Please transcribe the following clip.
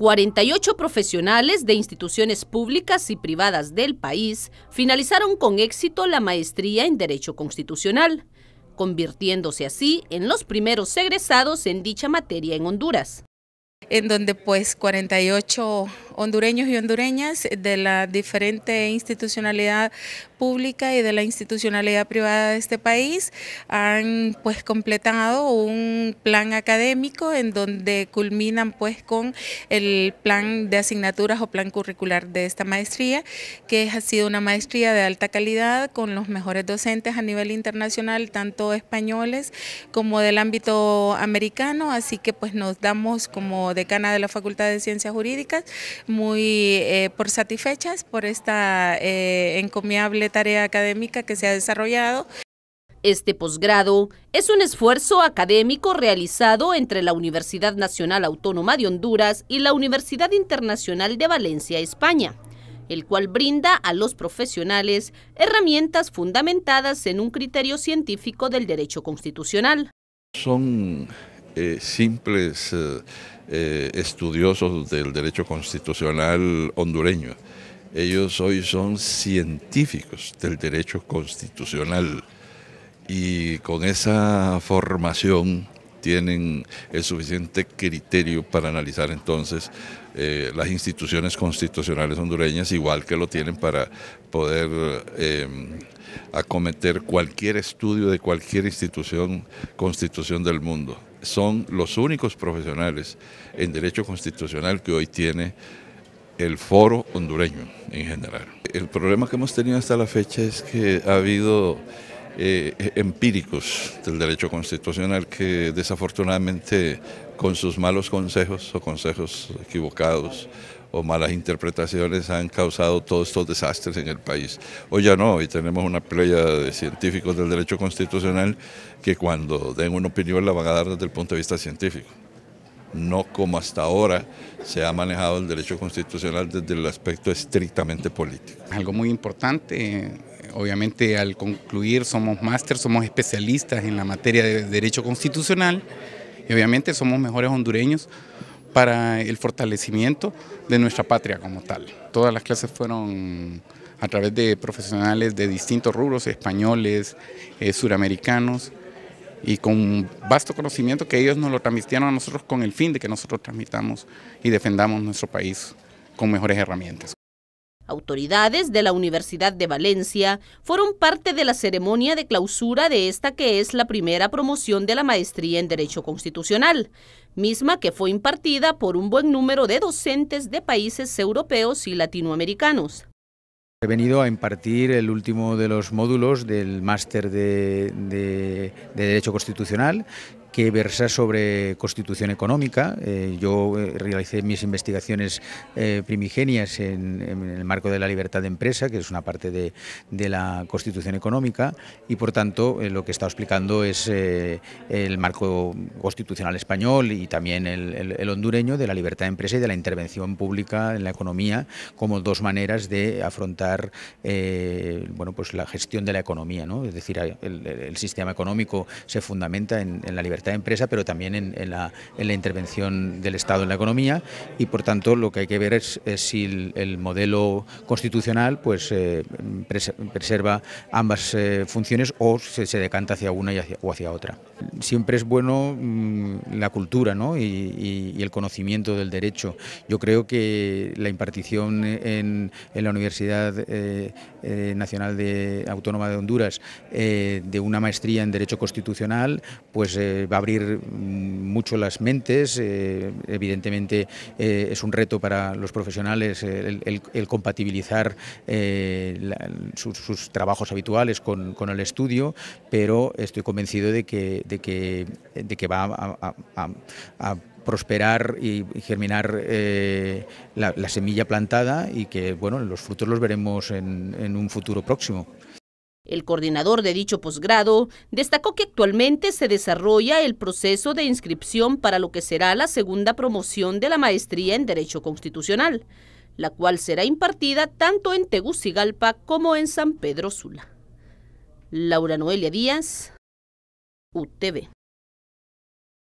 48 profesionales de instituciones públicas y privadas del país finalizaron con éxito la maestría en Derecho Constitucional, convirtiéndose así en los primeros egresados en dicha materia en Honduras. En donde pues 48 hondureños y hondureñas de la diferente institucionalidad pública y de la institucionalidad privada de este país han pues completado un plan académico en donde culminan pues con el plan de asignaturas o plan curricular de esta maestría, que ha sido una maestría de alta calidad con los mejores docentes a nivel internacional, tanto españoles como del ámbito americano, así que pues nos damos como decana de la Facultad de Ciencias Jurídicas muy eh, por satisfechas por esta eh, encomiable tarea académica que se ha desarrollado. Este posgrado es un esfuerzo académico realizado entre la Universidad Nacional Autónoma de Honduras y la Universidad Internacional de Valencia, España, el cual brinda a los profesionales herramientas fundamentadas en un criterio científico del derecho constitucional. Son eh, simples eh, eh, estudiosos del derecho constitucional hondureño. Ellos hoy son científicos del derecho constitucional y con esa formación tienen el suficiente criterio para analizar entonces las instituciones constitucionales hondureñas, igual que lo tienen para poder em, acometer cualquier estudio de cualquier institución, constitución del mundo son los únicos profesionales en derecho constitucional que hoy tiene el foro hondureño en general. El problema que hemos tenido hasta la fecha es que ha habido eh, empíricos del derecho constitucional que desafortunadamente con sus malos consejos o consejos equivocados o malas interpretaciones han causado todos estos desastres en el país. Hoy ya no, hoy tenemos una playa de científicos del derecho constitucional que cuando den una opinión la van a dar desde el punto de vista científico. No como hasta ahora se ha manejado el derecho constitucional desde el aspecto estrictamente político. Algo muy importante, obviamente al concluir somos máster, somos especialistas en la materia de derecho constitucional obviamente somos mejores hondureños para el fortalecimiento de nuestra patria como tal. Todas las clases fueron a través de profesionales de distintos rubros, españoles, eh, suramericanos, y con vasto conocimiento que ellos nos lo transmitieron a nosotros con el fin de que nosotros transmitamos y defendamos nuestro país con mejores herramientas. Autoridades de la Universidad de Valencia fueron parte de la ceremonia de clausura de esta que es la primera promoción de la maestría en Derecho Constitucional, misma que fue impartida por un buen número de docentes de países europeos y latinoamericanos. He venido a impartir el último de los módulos del máster de, Derecho Constitucional que versa sobre constitución económica. Eh, yo eh, realicé mis investigaciones eh, primigenias en, el marco de la libertad de empresa, que es una parte de, la constitución económica, y por tanto lo que está explicando es el marco constitucional español y también el, hondureño de la libertad de empresa y de la intervención pública en la economía como dos maneras de afrontar bueno, pues la gestión de la economía. Es decir, el, sistema económico se fundamenta en la libertad esta empresa, pero también en, la, intervención del Estado en la economía y por tanto lo que hay que ver es, si el, modelo constitucional pues eh, preserva ambas eh, funciones o se, decanta hacia una y hacia, o hacia otra. Siempre es bueno mm, la cultura ¿no? y, el conocimiento del derecho. Yo creo que la impartición en, la Universidad eh, Nacional de Autónoma de Honduras de una maestría en Derecho Constitucional pues va a abrir mm, mucho las mentes, eh, evidentemente eh, es un reto para los profesionales el, compatibilizar eh, sus, trabajos habituales con, el estudio, pero estoy convencido de que, de que, va a, prosperar y germinar la, semilla plantada y que bueno los frutos los veremos en un futuro próximo. El coordinador de dicho posgrado destacó que actualmente se desarrolla el proceso de inscripción para lo que será la segunda promoción de la maestría en Derecho Constitucional, la cual será impartida tanto en Tegucigalpa como en San Pedro Sula. Laura Noelia Díaz, UTV.